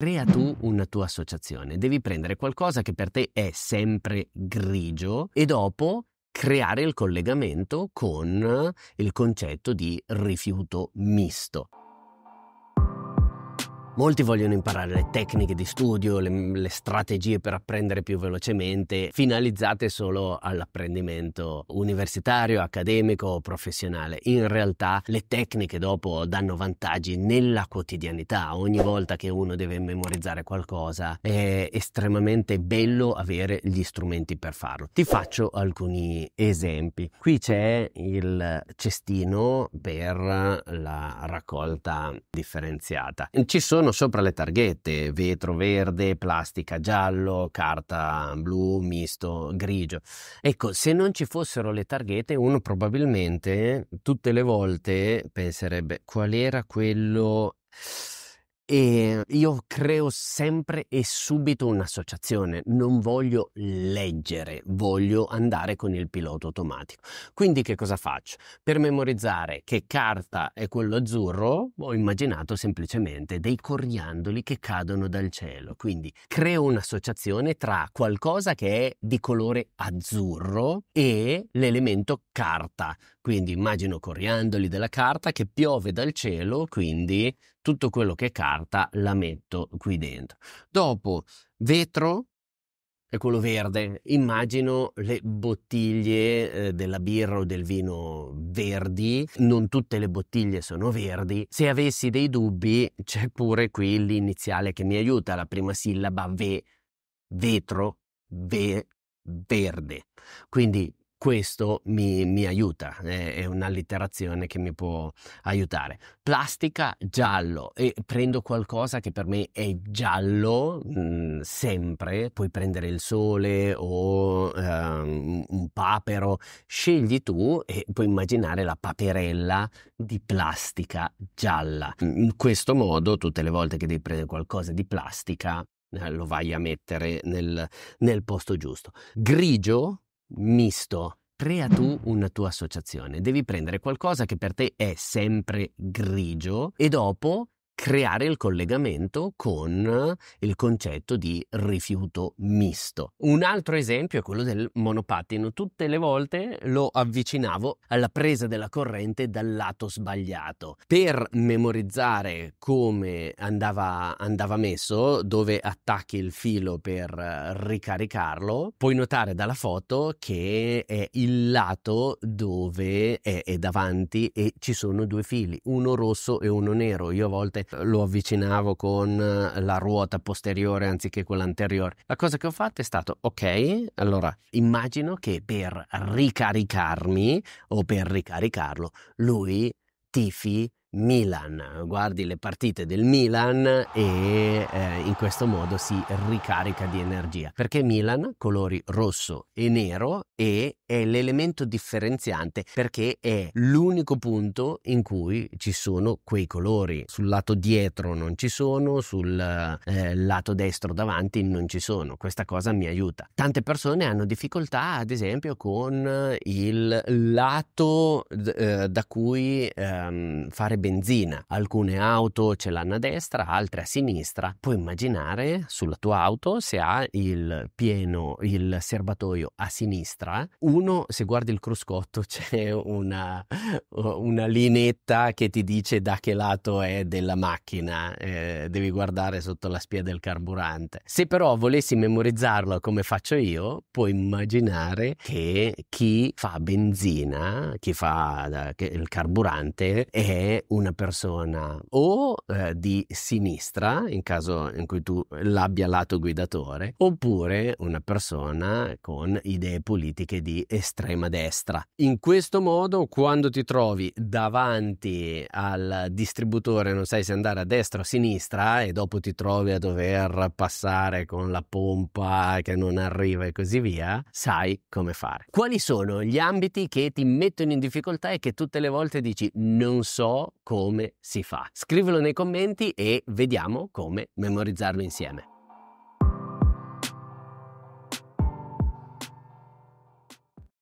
Crea tu una tua associazione, devi prendere qualcosa che per te è sempre grigio e dopo creare il collegamento con il concetto di rifiuto misto. Molti vogliono imparare le tecniche di studio, le, le, strategie per apprendere più velocemente, finalizzate solo all'apprendimento universitario, accademico o professionale. In realtà le tecniche dopo danno vantaggi nella quotidianità. Ogni volta che uno deve memorizzare qualcosa è estremamente bello avere gli strumenti per farlo. Ti faccio alcuni esempi. Qui c'è il cestino per la raccolta differenziata. Ci sono sono sopra le targhette, vetro verde, plastica giallo, carta blu, misto, grigio. Ecco, se non ci fossero le targhette, uno probabilmente tutte le volte penserebbe qual era quello e ehm, io creo sempre e subito un'associazione, non voglio leggere, voglio andare con il pilota automatico. Quindi che cosa faccio? Per memorizzare che carta è quello azzurro, ho immaginato semplicemente dei coriandoli che cadono dal cielo. Quindi creo un'associazione tra qualcosa che è di colore azzurro e l'elemento carta. Quindi immagino coriandoli della carta che piove dal cielo, quindi tutto quello che è carta la metto qui dentro. Dopo vetro è quello verde, immagino le bottiglie eh, della birra o del vino verdi, non tutte le bottiglie sono verdi. Se avessi dei dubbi c'è pure qui l'iniziale che mi aiuta, la prima sillaba ve, vetro, ve, verde. Quindi questo mi, mi aiuta, è, è un'allitterazione che mi può aiutare. Plastica giallo, e prendo qualcosa che per me è giallo mh, mm, sempre, puoi prendere il sole o ehm, un papero, scegli tu e puoi immaginare la paperella di plastica gialla. In questo modo, tutte le volte che devi prendere qualcosa di plastica, eh, lo vai a mettere nel, nel posto giusto. Grigio misto. Crea tu una tua associazione, devi prendere qualcosa che per te è sempre grigio e dopo creare il collegamento con eh, il concetto di rifiuto misto. Un altro esempio è quello del monopattino. Tutte le volte lo avvicinavo alla presa della corrente dal lato sbagliato. Per memorizzare come andava, andava messo, dove attacchi il filo per eh, ricaricarlo, puoi notare dalla foto che è il lato dove è, è davanti e ci sono due fili, uno rosso e uno nero. Io a volte lo avvicinavo con eh, la ruota posteriore anziché quella anteriore. La cosa che ho fatto è stato, ok, allora immagino che per ricaricarmi o per ricaricarlo, lui tifi Milan, guardi le partite del Milan e eh, in questo modo si ricarica di energia perché Milan colori rosso e nero e è l'elemento differenziante perché è l'unico punto in cui ci sono quei colori sul lato dietro non ci sono sul eh, lato destro davanti non ci sono questa cosa mi aiuta tante persone hanno difficoltà ad esempio con il lato eh, da cui ehm, fare benzina. Alcune auto ce l'hanno a destra, altre a sinistra. Puoi immaginare sulla tua auto se ha il pieno, il serbatoio a sinistra. Uno, se guardi il cruscotto, c'è una, una linetta che ti dice da che lato è della macchina. Eh, devi guardare sotto la spia del carburante. Se però volessi memorizzarlo come faccio io, puoi immaginare che chi fa benzina, chi fa eh, il carburante, è una persona o eh, di sinistra, in caso in cui tu l'abbia lato guidatore, oppure una persona con idee politiche di estrema destra. In questo modo, quando ti trovi davanti al distributore, non sai se andare a destra o a sinistra, e dopo ti trovi a dover passare con la pompa che non arriva e così via, sai come fare. Quali sono gli ambiti che ti mettono in difficoltà e che tutte le volte dici non so come si fa. Scrivilo nei commenti e vediamo come memorizzarlo insieme.